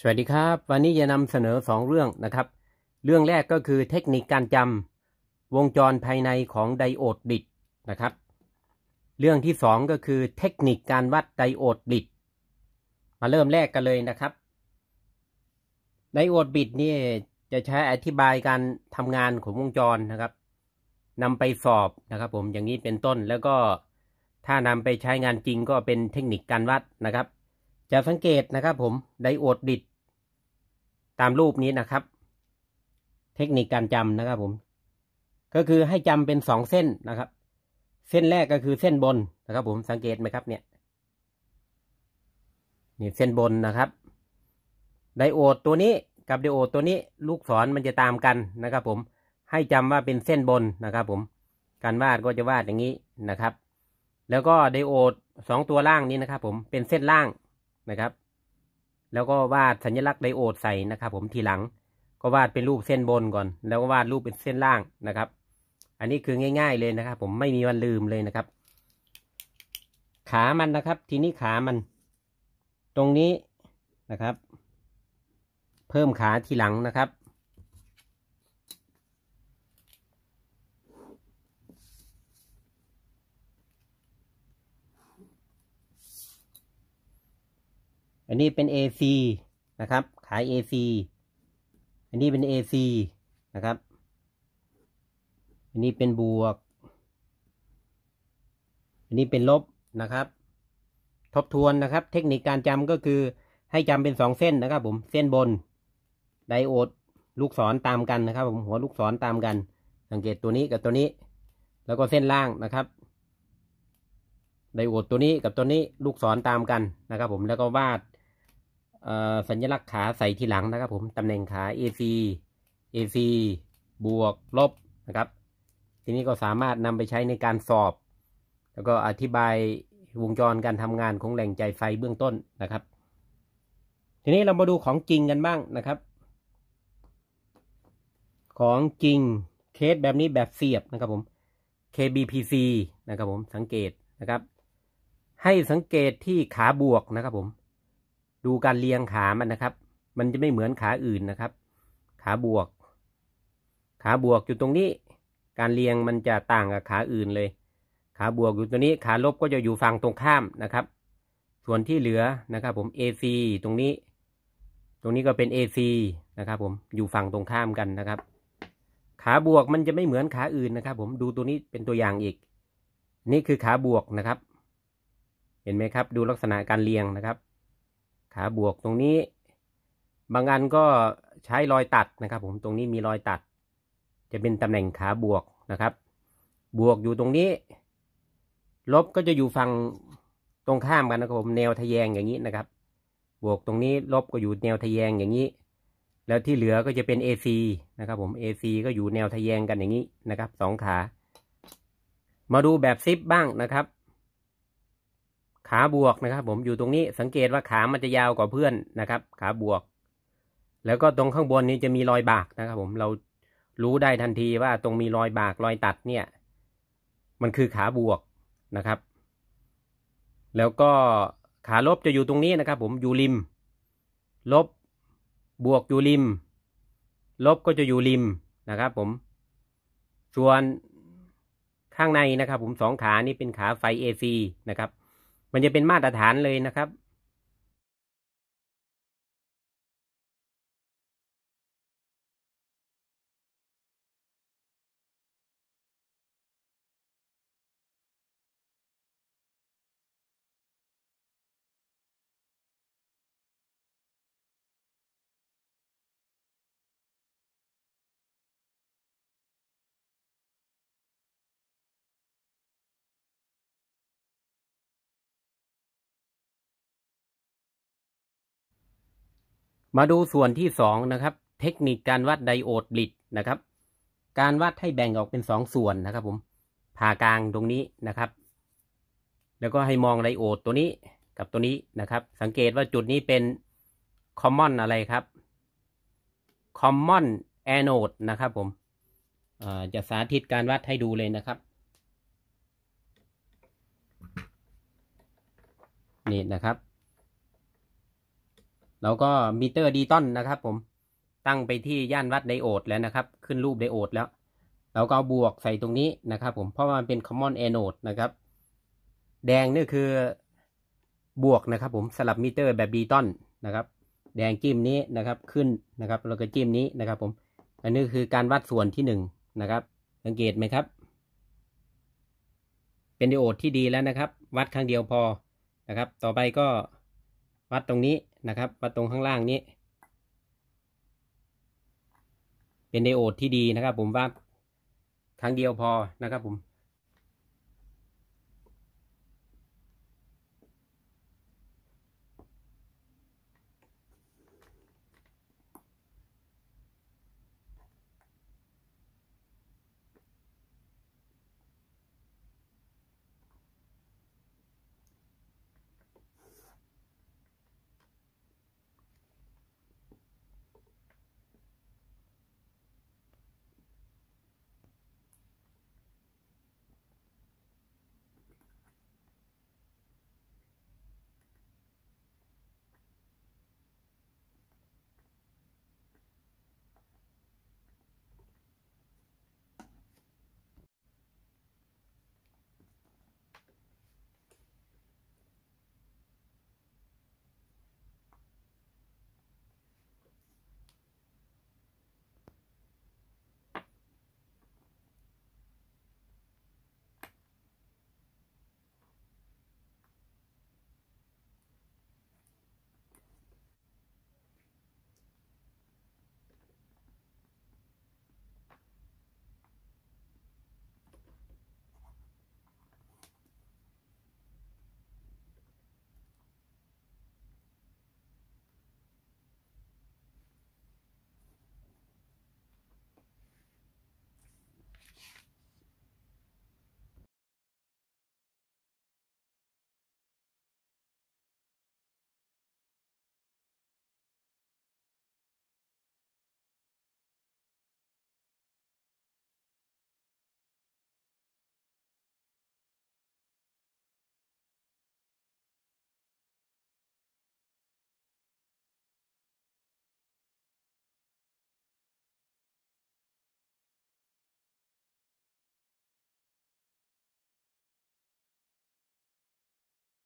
สวัสดีครับ วันนี้จะนำเสนอ 2 เรื่องนะครับเรื่องแรกก็คือเทคนิคการจำวงจรภายในของไดโอดดิดนะครับ เรื่องที่ 2 ก็คือเทคนิคการวัดไดโอดดิดมาเริ่มแรกกันเลยนะครับไดโอดบิดนี่จะใช้อธิบายการทำงานของวงจรนะครับนำไปสอบนะครับ ผมอย่างนี้เป็นต้นแล้วก็ถ้านำไปใช้งานจริงก็เป็นเทคนิคการวัดนะครับจะสังเกตนะครับผมไดโอดดิด ตามรูปนี้นะครับ เทคนิคการจำนะครับผม ก็คือให้จำเป็นสองเส้นนะครับ เส้นแรกก็คือเส้นบนนะครับผมสังเกตไหมครับเนี่ยนี่เส้นบนนะครับไดโอดตัวนี้กับไดโอดตัวนี้ ลูกศรมันจะตามกันนะครับผมให้จำว่าเป็นเส้นบนนะครับผมการวาดก็จะวาดอย่างนี้นะครับ แล้วก็ไดโอดสองตัวล่างนี้นะครับ ผมเป็นเส้นล่างนะครับแล้วก็วาดสัญลักษณ์ไดโอดใส่นะครับ ผมทีหลัง ก็วาดเป็นรูปเส้นบนก่อน แล้วก็วาดรูปเป็นเส้นล่างนะครับ อันนี้คือง่ายๆเลยนะครับ ผมไม่มีวันลืมเลยนะครับ ขามันนะครับ ทีนี้ขามัน ตรงนี้นะครับ เพิ่มขาทีหลังนะครับอันนี้เป็น AC นะครับขาย AC อันนี้เป็น AC นะครับ อันนี้เป็นบวก อันนี้เป็นลบนะครับ ทบทวนนะครับเทคนิคการจำก็คือให้จำเป็นสองเส้นนะครับผมเส้นบนไดโอดลูกศรตามกันนะครับผมหัวลูกศรตามกัน สังเกตตัวนี้กับตัวนี้ แล้วก็เส้นล่างนะครับ ไดโอดตัวนี้กับตัวนี้ลูกศรตามกันนะครับ ผมแล้วก็วาดสัญลักษณ์ขาใส่ทีหลังนะครับผมตำแหน่งขา AC AC บวก ลบนะครับ ทีนี้ก็สามารถนำไปใช้ในการสอบ แล้วก็อธิบายวงจรการทำงานของแหล่งใจไฟเบื้องต้นนะครับ ทีนี้เรามาดูของจริงกันบ้างนะครับ ของจริงเคสแบบนี้แบบเสียบนะครับผม KBPC นะครับผมสังเกตนะครับ ให้สังเกตที่ขาบวกนะครับผมดูการเรียงขามันนะครับ มันจะไม่เหมือนขาอื่นนะครับ ขาบวก ขาบวกอยู่ตรงนี้ การเรียงมันจะต่างกับขาอื่นเลย ขาบวกอยู่ตรงนี้ ขาลบก็จะอยู่ฝั่งตรงข้ามนะครับ ส่วนที่เหลือนะครับ ผม AC ตรงนี้ ตรงนี้ก็เป็น AC นะครับ ผม อยู่ฝั่งตรงข้ามกันนะครับ ขาบวกมันจะไม่เหมือนขาอื่นนะครับผม ดูตัวนี้เป็นตัวอย่างอีก นี่คือขาบวกนะครับ เห็นไหมครับ ดูลักษณะการเรียงนะครับขาบวกตรงนี้ บางอันก็ใช้รอยตัดนะครับ ผมตรงนี้มีรอยตัด จะเป็นตำแหน่งขาบวกนะครับ บวกอยู่ตรงนี้ ลบก็จะอยู่ฝั่งตรงข้ามกันนะครับ ผมแนวทะแยงอย่างนี้นะครับ บวกตรงนี้ลบก็อยู่แนวทะแยงอย่างนี้ แล้วที่เหลือก็จะเป็น AC นะครับ ผม AC ก็อยู่แนวทะแยงกันอย่างนี้นะครับสองขา มาดูแบบซิปบ้างนะครับขาบวกนะครับ ผมอยู่ตรงนี้สังเกตว่าขามันจะยาวกว่าเพื่อนนะครับ ขาบวก แล้วก็ตรงข้างบนนี้จะมีรอยบากนะครับ ผมเรารู้ได้ทันทีว่าตรงมีรอยบากรอยตัดเนี่ย มันคือขาบวกนะครับ แล้วก็ขาลบจะอยู่ตรงนี้นะครับ ผมอยู่ริมลบบวกอยู่ริมลบก็จะอยู่ริมนะครับ ผม ส่วน ข้างในนะครับ ผมสองขานี้เป็นขาไฟ AC นะครับมันจะเป็นมาตรฐานเลยนะครับมาดูส่วนที่สองนะครับ เทคนิคการวัดไดโอดบลิดนะครับ การวัดให้แบ่งออกเป็นสองส่วนนะครับ ผมผ่ากลางตรงนี้นะครับ แล้วก็ให้มองไดโอดตัวนี้กับตัวนี้นะครับ สังเกตว่าจุดนี้เป็นคอมมอนอะไรครับ คอมมอนแอนโอดนะครับ ผม จะสาธิตการวัดให้ดูเลยนะครับ นี่นะครับแล้วก็มิเตอร์ดีตอนนะครับผมตั้งไปที่ย่านวัดไดโอดแล้วนะครับ ขึ้นรูปไดโอดแล้ว แล้วก็บวกใส่ตรงนี้นะครับ ผมเพราะมันเป็นคอมมอนแอนโอดนะครับ แดง นี่คือบวกนะครับผมสลับมิเตอร์แบบดีตอนนะครับ แดงจิ้มนี้นะครับ ขึ้นนะครับแล้วก็จิ้มนี้นะครับผมอันนี้คือการวัดส่วนที่หนึ่งนะครับ สังเกตไหมครับ เป็นไดโอดที่ดีแล้วนะครับ วัดครั้งเดียวพอนะครับ ต่อไปก็วัดตรงนี้นะครับมาตรงข้างล่างนี้ เป็นไดโอดที่ดีนะครับผมว่าครั้งเดียวพอนะครับผม